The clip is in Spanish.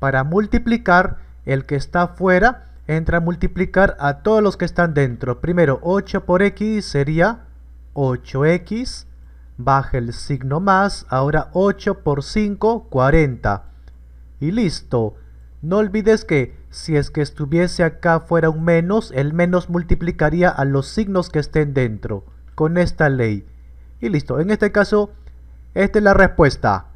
Para multiplicar, el que está fuera entra a multiplicar a todos los que están dentro. Primero, 8 por x sería 8x. Baja el signo más. Ahora 8 por 5, 40. Y listo. No olvides que si es que estuviese acá fuera un menos, el menos multiplicaría a los signos que estén dentro. Con esta ley. Y listo. En este caso, esta es la respuesta.